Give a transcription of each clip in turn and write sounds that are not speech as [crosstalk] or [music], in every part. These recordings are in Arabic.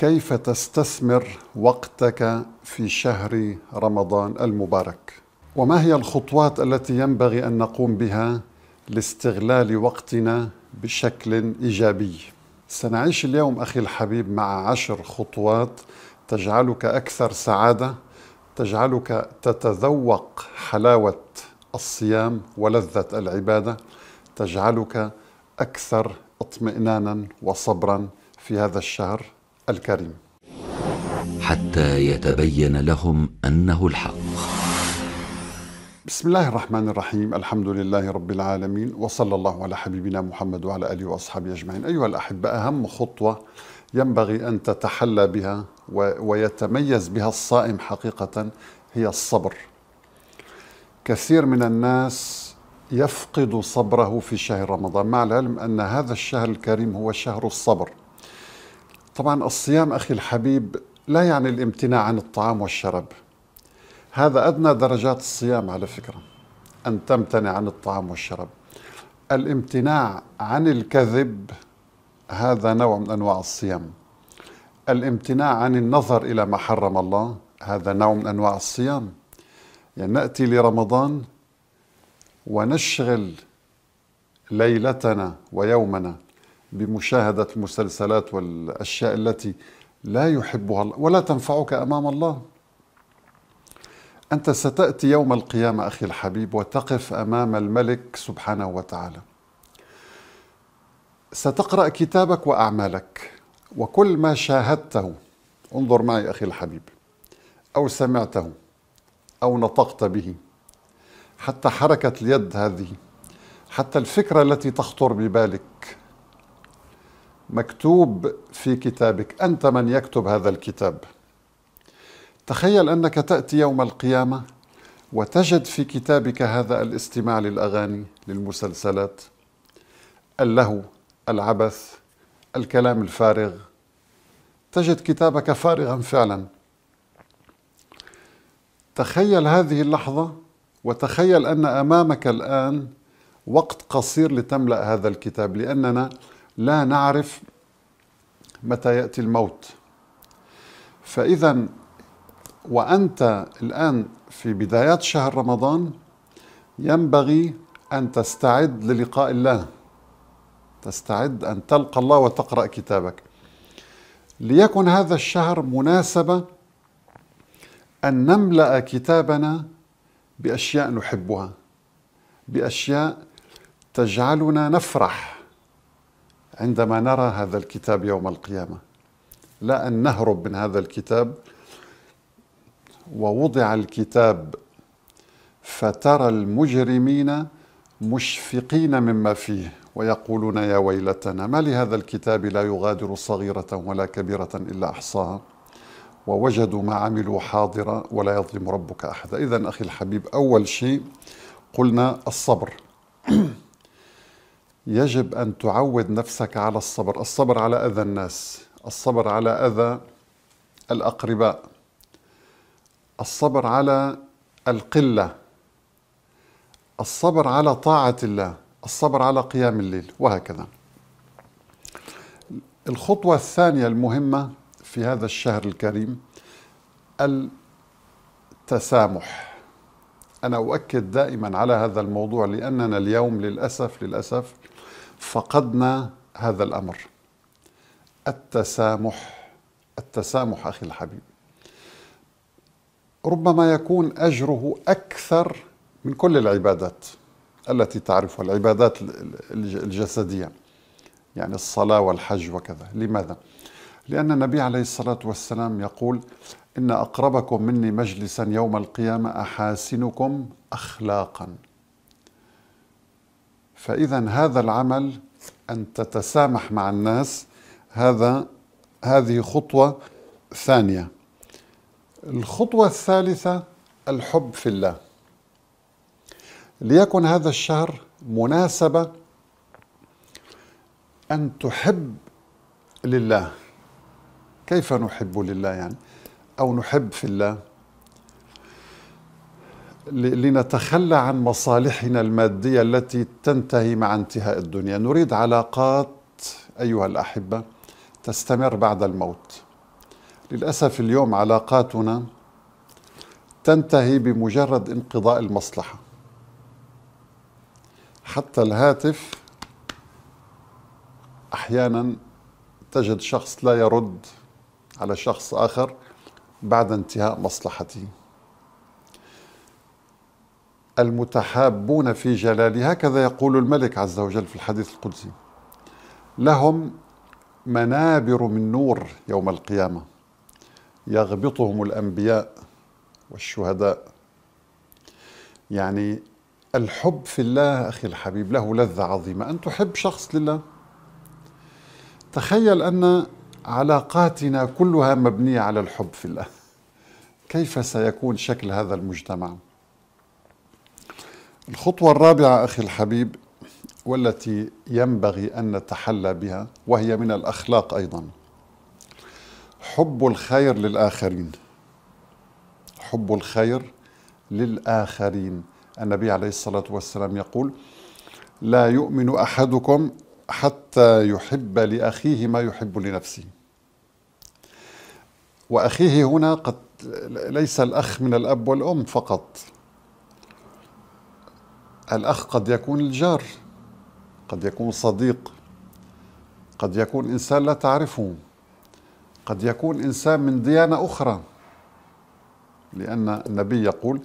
كيف تستثمر وقتك في شهر رمضان المبارك وما هي الخطوات التي ينبغي ان نقوم بها لاستغلال وقتنا بشكل ايجابي سنعيش اليوم اخي الحبيب مع عشر خطوات تجعلك اكثر سعاده تجعلك تتذوق حلاوه الصيام ولذه العباده تجعلك اكثر اطمئنانا وصبرا في هذا الشهر الكريم حتى يتبين لهم انه الحق بسم الله الرحمن الرحيم الحمد لله رب العالمين وصلى الله على حبيبنا محمد وعلى اله واصحابه اجمعين ايها الاحبه اهم خطوه ينبغي ان تتحلى بها ويتميز بها الصائم حقيقه هي الصبر كثير من الناس يفقد صبره في شهر رمضان مع العلم ان هذا الشهر الكريم هو شهر الصبر طبعا الصيام أخي الحبيب لا يعني الامتناع عن الطعام والشراب هذا أدنى درجات الصيام على فكرة أن تمتنع عن الطعام والشراب الامتناع عن الكذب هذا نوع من أنواع الصيام الامتناع عن النظر إلى ما حرم الله هذا نوع من أنواع الصيام يعني نأتي لرمضان ونشغل ليلتنا ويومنا بمشاهدة المسلسلات والأشياء التي لا يحبها الله ولا تنفعك أمام الله أنت ستأتي يوم القيامة أخي الحبيب وتقف أمام الملك سبحانه وتعالى ستقرأ كتابك وأعمالك وكل ما شاهدته انظر معي أخي الحبيب أو سمعته أو نطقت به حتى حركة اليد هذه حتى الفكرة التي تخطر ببالك مكتوب في كتابك انت من يكتب هذا الكتاب تخيل انك تاتي يوم القيامه وتجد في كتابك هذا الاستماع للاغاني للمسلسلات اللهو العبث الكلام الفارغ تجد كتابك فارغا فعلا تخيل هذه اللحظه وتخيل ان امامك الان وقت قصير لتملا هذا الكتاب لاننا لا نعرف متى ياتي الموت فاذا وانت الان في بدايات شهر رمضان ينبغي ان تستعد للقاء الله تستعد ان تلقى الله وتقرا كتابك ليكن هذا الشهر مناسبه ان نملا كتابنا باشياء نحبها باشياء تجعلنا نفرح عندما نرى هذا الكتاب يوم القيامه لا ان نهرب من هذا الكتاب ووضع الكتاب فترى المجرمين مشفقين مما فيه ويقولون يا ويلتنا ما لهذا الكتاب لا يغادر صغيره ولا كبيره الا احصاها ووجدوا ما عملوا حاضرا ولا يظلم ربك احدا اذا اخي الحبيب اول شيء قلنا الصبر [clears throat] يجب أن تعود نفسك على الصبر الصبر على أذى الناس الصبر على أذى الأقرباء الصبر على القلة الصبر على طاعة الله الصبر على قيام الليل وهكذا الخطوة الثانية المهمة في هذا الشهر الكريم التسامح أنا أؤكد دائما على هذا الموضوع لأننا اليوم للأسف للأسف فقدنا هذا الامر التسامح التسامح اخي الحبيب ربما يكون اجره اكثر من كل العبادات التي تعرفها العبادات الجسديه يعني الصلاه والحج وكذا لماذا لان النبي عليه الصلاه والسلام يقول ان اقربكم مني مجلسا يوم القيامه احاسنكم اخلاقا فإذا هذا العمل أن تتسامح مع الناس هذا هذه خطوة ثانية الخطوة الثالثة الحب في الله ليكن هذا الشهر مناسبة أن تحب لله كيف نحب لله يعني أو نحب في الله لنتخلى عن مصالحنا المادية التي تنتهي مع انتهاء الدنيا نريد علاقات أيها الأحبة تستمر بعد الموت للأسف اليوم علاقاتنا تنتهي بمجرد انقضاء المصلحة حتى الهاتف أحيانا تجد شخص لا يرد على شخص آخر بعد انتهاء مصلحته المتحابون في جلاله هكذا يقول الملك عز وجل في الحديث القدسي لهم منابر من نور يوم القيامه يغبطهم الانبياء والشهداء يعني الحب في الله اخي الحبيب له لذه عظيمه ان تحب شخص لله تخيل ان علاقاتنا كلها مبنيه على الحب في الله كيف سيكون شكل هذا المجتمع الخطوة الرابعة أخي الحبيب والتي ينبغي أن نتحلى بها وهي من الأخلاق أيضا حب الخير للآخرين حب الخير للآخرين النبي عليه الصلاة والسلام يقول لا يؤمن أحدكم حتى يحب لأخيه ما يحب لنفسه وأخيه هنا قد ليس الأخ من الأب والأم فقط الأخ قد يكون الجار قد يكون صديق قد يكون إنسان لا تعرفه قد يكون إنسان من ديانة أخرى لأن النبي يقول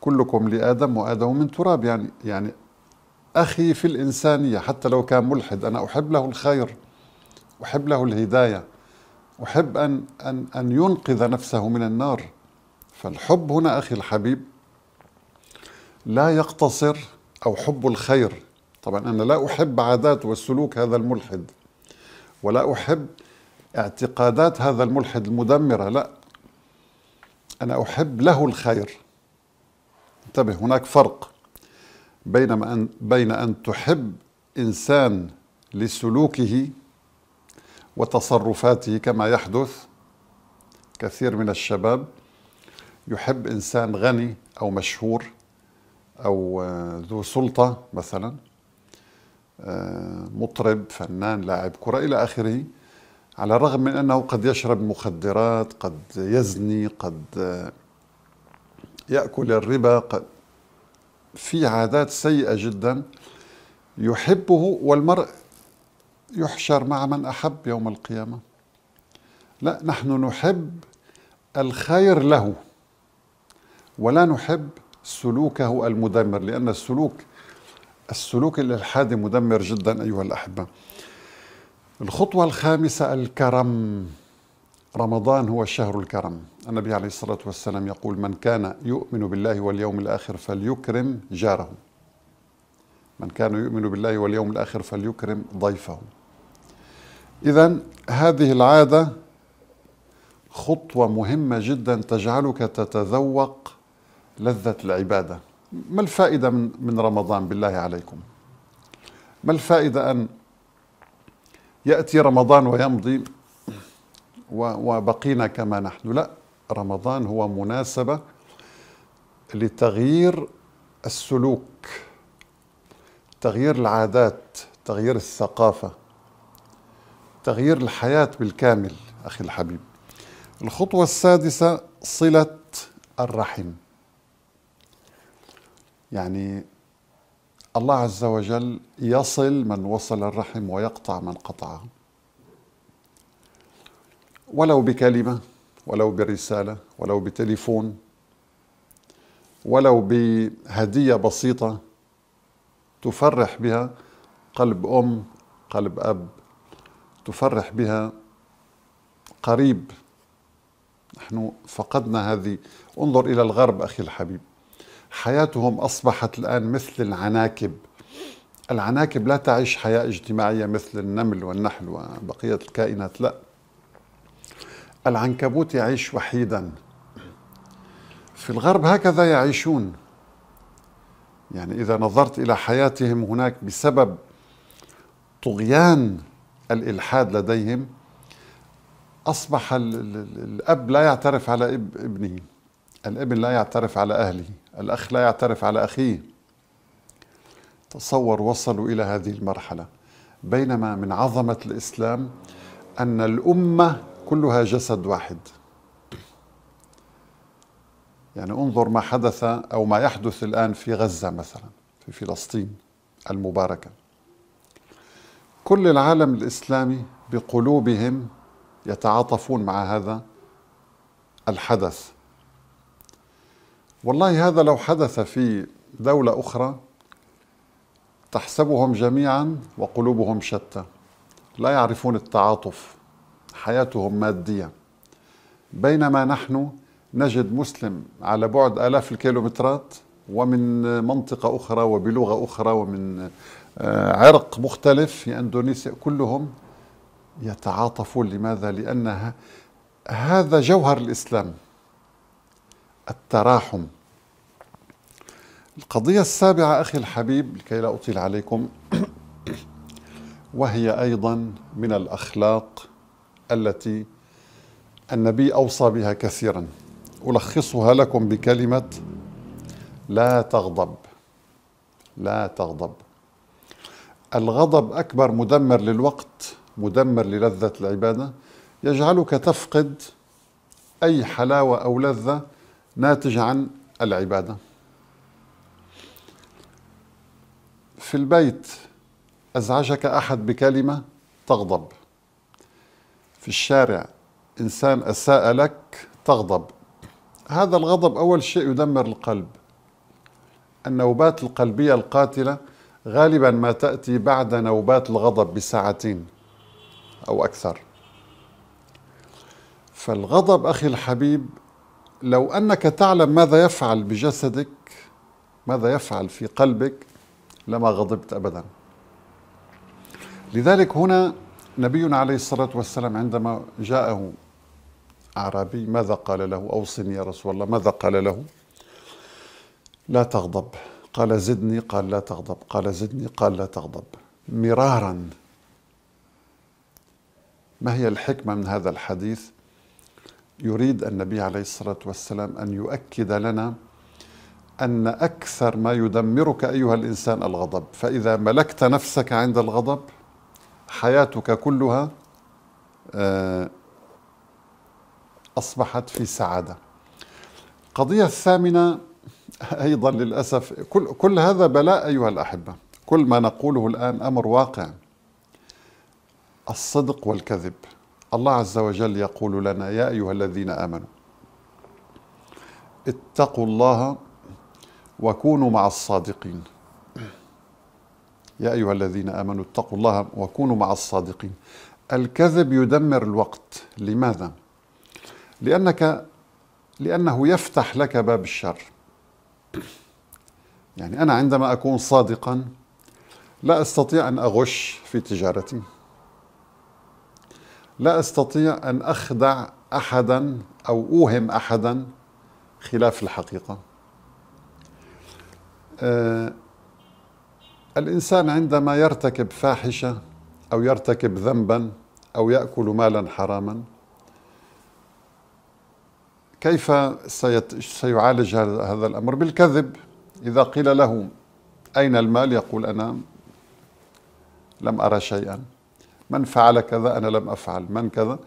كلكم لآدم وآدم من تراب يعني يعني أخي في الإنسانية حتى لو كان ملحد أنا أحب له الخير أحب له الهداية أحب أن أن أن ينقذ نفسه من النار فالحب هنا أخي الحبيب لا يقتصر أو حب الخير طبعا أنا لا أحب عادات وسلوك هذا الملحد ولا أحب اعتقادات هذا الملحد المدمرة لا أنا أحب له الخير انتبه هناك فرق بينما أن بين أن تحب إنسان لسلوكه وتصرفاته كما يحدث كثير من الشباب يحب إنسان غني أو مشهور او آه، ذو سلطه مثلا آه، مطرب فنان لاعب كره الى اخره على الرغم من انه قد يشرب مخدرات قد يزني قد آه، ياكل الربا قد في عادات سيئه جدا يحبه والمرء يحشر مع من احب يوم القيامه لا نحن نحب الخير له ولا نحب سلوكه المدمر لأن السلوك السلوك الإلحادي مدمر جدا أيها الأحبة الخطوة الخامسة الكرم رمضان هو شهر الكرم النبي عليه الصلاة والسلام يقول من كان يؤمن بالله واليوم الآخر فليكرم جاره من كان يؤمن بالله واليوم الآخر فليكرم ضيفه إذا هذه العادة خطوة مهمة جدا تجعلك تتذوق لذة العبادة ما الفائدة من, من رمضان بالله عليكم ما الفائدة أن يأتي رمضان ويمضي وبقينا كما نحن لا رمضان هو مناسبة لتغيير السلوك تغيير العادات تغيير الثقافة تغيير الحياة بالكامل أخي الحبيب الخطوة السادسة صلة الرحم يعني الله عز وجل يصل من وصل الرحم ويقطع من قطعه ولو بكلمه ولو برساله ولو بتليفون ولو بهديه بسيطه تفرح بها قلب ام قلب اب تفرح بها قريب نحن فقدنا هذه انظر الى الغرب اخي الحبيب حياتهم أصبحت الآن مثل العناكب العناكب لا تعيش حياة اجتماعية مثل النمل والنحل وبقية الكائنات لا العنكبوت يعيش وحيدا في الغرب هكذا يعيشون يعني إذا نظرت إلى حياتهم هناك بسبب طغيان الإلحاد لديهم أصبح الأب لا يعترف على ابنه الابن لا يعترف على أهله الأخ لا يعترف على أخيه تصور وصلوا إلى هذه المرحلة بينما من عظمة الإسلام أن الأمة كلها جسد واحد يعني انظر ما حدث أو ما يحدث الآن في غزة مثلا في فلسطين المباركة كل العالم الإسلامي بقلوبهم يتعاطفون مع هذا الحدث والله هذا لو حدث في دولة أخرى تحسبهم جميعا وقلوبهم شتى لا يعرفون التعاطف حياتهم مادية بينما نحن نجد مسلم على بعد آلاف الكيلومترات ومن منطقة أخرى وبلغة أخرى ومن آه، عرق مختلف في أندونيسيا كلهم يتعاطفون لماذا؟ لأن هذا جوهر الإسلام التراحم القضية السابعة أخي الحبيب لكي لا أطيل عليكم [clears throat] وهي أيضا من الأخلاق التي النبي أوصى بها كثيرا ألخصها لكم بكلمة لا تغضب لا تغضب الغضب أكبر مدمر للوقت مدمر للذة العبادة يجعلك تفقد أي حلاوة أو لذة ناتج عن العبادة في البيت أزعجك أحد بكلمة تغضب في الشارع إنسان أساء لك تغضب هذا الغضب أول شيء يدمر القلب النوبات القلبية القاتلة غالبا ما تأتي بعد نوبات الغضب بساعتين أو أكثر فالغضب أخي الحبيب لو أنك تعلم ماذا يفعل بجسدك ماذا يفعل في قلبك لما غضبت أبدا لذلك هنا نبينا عليه الصلاة والسلام عندما جاءه أعرابي ماذا قال له أوصني يا رسول الله ماذا قال له لا تغضب قال زدني قال لا تغضب قال زدني قال لا تغضب مرارا ما هي الحكمة من هذا الحديث يريد النبي عليه الصلاة والسلام أن يؤكد لنا أن أكثر ما يدمرك أيها الإنسان الغضب فإذا ملكت نفسك عند الغضب حياتك كلها آه، أصبحت في سعادة القضية الثامنة أيضا للأسف كل, كل هذا بلاء أيها الأحبة كل ما نقوله الآن أمر واقع الصدق والكذب الله عز وجل يقول لنا يا أيها الذين آمنوا اتقوا الله وكونوا مع الصادقين يا أيها الذين آمنوا اتقوا الله وكونوا مع الصادقين الكذب يدمر الوقت لماذا؟ لأنك لأنه يفتح لك باب الشر يعني أنا عندما أكون صادقا لا أستطيع أن أغش في تجارتي لا استطيع ان اخدع احدا او اوهم احدا خلاف الحقيقه آه الانسان عندما يرتكب فاحشه او يرتكب ذنبا او ياكل مالا حراما كيف سيت... سيعالج هذا الامر بالكذب اذا قيل له اين المال يقول انا لم ارى شيئا من فعل كذا أنا لم أفعل من كذا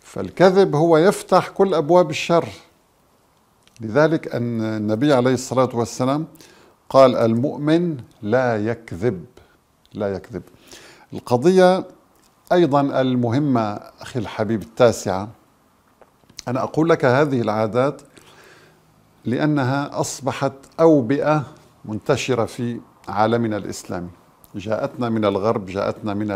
فالكذب هو يفتح كل أبواب الشر لذلك أن النبي عليه الصلاة والسلام قال المؤمن لا يكذب لا يكذب القضية أيضا المهمة أخي الحبيب التاسعة أنا أقول لك هذه العادات لأنها أصبحت أوبئة منتشرة في عالمنا الإسلامي جاءتنا من الغرب جاءتنا من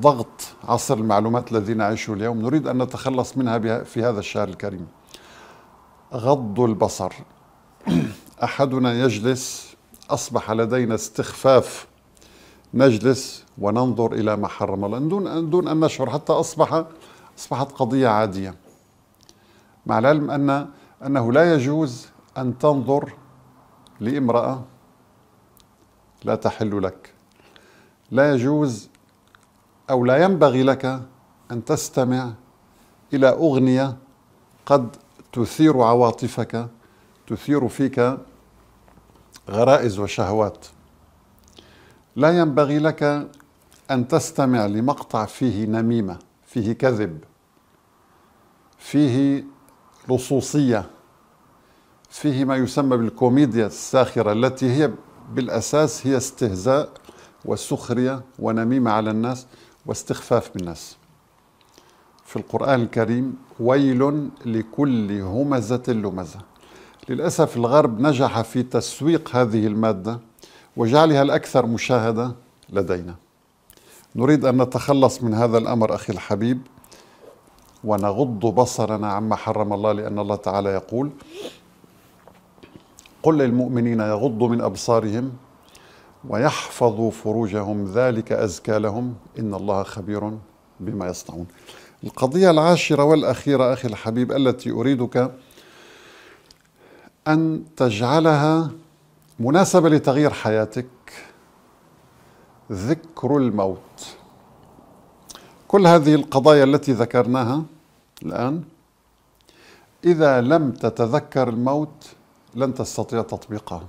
ضغط عصر المعلومات الذي نعيشه اليوم نريد أن نتخلص منها في هذا الشهر الكريم غض البصر [clears throat] أحدنا يجلس أصبح لدينا استخفاف نجلس وننظر إلى ما حرم الله دون دون أن نشعر حتى أصبح أصبحت قضية عادية مع العلم أن أنه لا يجوز أن تنظر لامرأة لا تحل لك لا يجوز أو لا ينبغي لك أن تستمع إلى أغنية قد تثير عواطفك تثير فيك غرائز وشهوات لا ينبغي لك أن تستمع لمقطع فيه نميمة فيه كذب فيه لصوصية فيه ما يسمى بالكوميديا الساخرة التي هي بالأساس هي استهزاء وسخرية ونميمة على الناس واستخفاف بالناس في القرآن الكريم ويل لكل همزة لمزة للأسف الغرب نجح في تسويق هذه المادة وجعلها الأكثر مشاهدة لدينا نريد أن نتخلص من هذا الأمر أخي الحبيب ونغض بصرنا عما حرم الله لأن الله تعالى يقول قل للمؤمنين يغضوا من أبصارهم ويحفظوا فروجهم ذلك أزكى لهم إن الله خبير بما يصنعون القضية العاشرة والأخيرة أخي الحبيب التي أريدك أن تجعلها مناسبة لتغيير حياتك ذكر الموت كل هذه القضايا التي ذكرناها الآن إذا لم تتذكر الموت لن تستطيع تطبيقها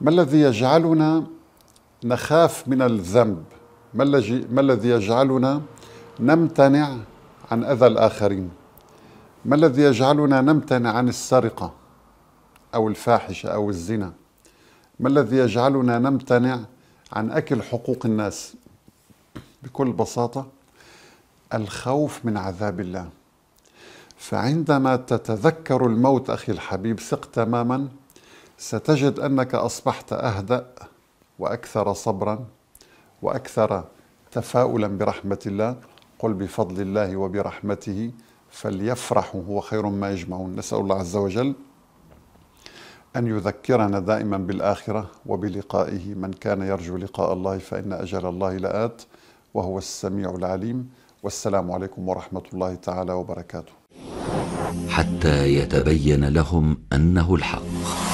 ما الذي يجعلنا نخاف من الذنب ما, ما الذي يجعلنا نمتنع عن أذى الآخرين ما الذي يجعلنا نمتنع عن السرقة أو الفاحشة أو الزنا ما الذي يجعلنا نمتنع عن أكل حقوق الناس بكل بساطة الخوف من عذاب الله فعندما تتذكر الموت أخي الحبيب ثق تماما ستجد انك اصبحت اهدا واكثر صبرا واكثر تفاؤلا برحمه الله قل بفضل الله وبرحمته فليفرحوا هو خير ما يجمعون نسال الله عز وجل ان يذكرنا دائما بالاخره وبلقائه من كان يرجو لقاء الله فان اجل الله لات وهو السميع العليم والسلام عليكم ورحمه الله تعالى وبركاته حتى يتبين لهم انه الحق